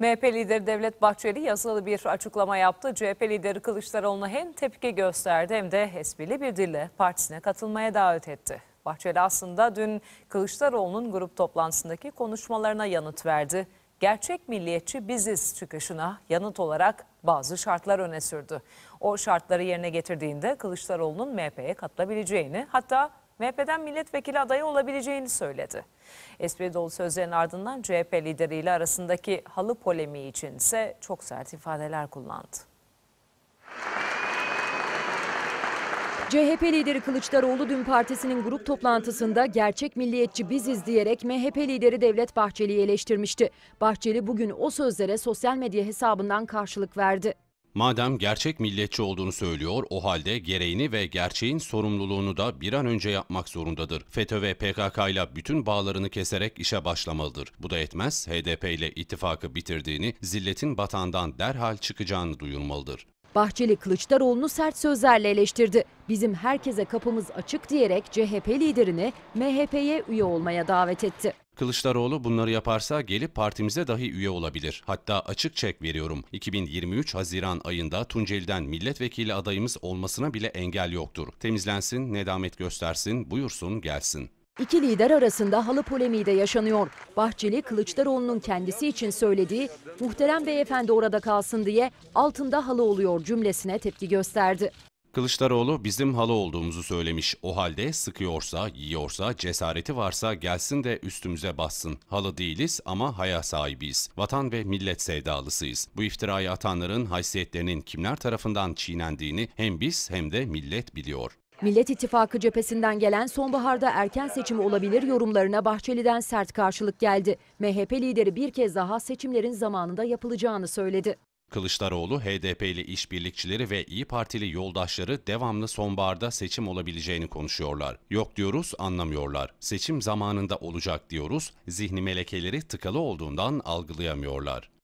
MHP lideri Devlet Bahçeli yazılı bir açıklama yaptı. CHP lideri Kılıçdaroğlu'na hem tepki gösterdi hem de esprili bir dille partisine katılmaya davet etti. Bahçeli aslında dün Kılıçdaroğlu'nun grup toplantısındaki konuşmalarına yanıt verdi. Gerçek milliyetçi biziz çıkışına yanıt olarak bazı şartlar öne sürdü. O şartları yerine getirdiğinde Kılıçdaroğlu'nun MHP'ye katılabileceğini hatta MHP'den milletvekili adayı olabileceğini söyledi. Espri dolu sözlerin ardından CHP lideriyle arasındaki halı polemiği için ise çok sert ifadeler kullandı. CHP lideri Kılıçdaroğlu dün partisinin grup toplantısında gerçek milliyetçi biziz diyerek MHP lideri Devlet Bahçeli'yi eleştirmişti. Bahçeli bugün o sözlere sosyal medya hesabından karşılık verdi. Madem gerçek milliyetçi olduğunu söylüyor, o halde gereğini ve gerçeğin sorumluluğunu da bir an önce yapmak zorundadır. FETÖ ve PKK ile bütün bağlarını keserek işe başlamalıdır. Bu da etmez, HDP ile ittifakı bitirdiğini, zilletin batağından derhal çıkacağını duyurmalıdır. Bahçeli Kılıçdaroğlu'nu sert sözlerle eleştirdi. Bizim herkese kapımız açık diyerek CHP liderini MHP'ye üye olmaya davet etti. Kılıçdaroğlu bunları yaparsa gelip partimize dahi üye olabilir. Hatta açık çek veriyorum. 2023 Haziran ayında Tunceli'den milletvekili adayımız olmasına bile engel yoktur. Temizlensin, nedamet göstersin, buyursun, gelsin. İki lider arasında halı polemiği de yaşanıyor. Bahçeli Kılıçdaroğlu'nun kendisi için söylediği muhterem beyefendi orada kalsın diye altında halı oluyor cümlesine tepki gösterdi. Kılıçdaroğlu bizim halı olduğumuzu söylemiş. O halde sıkıyorsa, yiyorsa, cesareti varsa gelsin de üstümüze bassın. Halı değiliz ama haya sahibiyiz. Vatan ve millet sevdalısıyız. Bu iftirayı atanların haysiyetlerinin kimler tarafından çiğnendiğini hem biz hem de millet biliyor. Millet İttifakı cephesinden gelen sonbaharda erken seçim olabilir yorumlarına Bahçeli'den sert karşılık geldi. MHP lideri bir kez daha seçimlerin zamanında yapılacağını söyledi. Kılıçdaroğlu, HDP'li işbirlikçileri ve İyi Partili yoldaşları devamlı sonbaharda seçim olabileceğini konuşuyorlar. Yok diyoruz, anlamıyorlar. Seçim zamanında olacak diyoruz, zihni melekeleri tıkalı olduğundan algılayamıyorlar.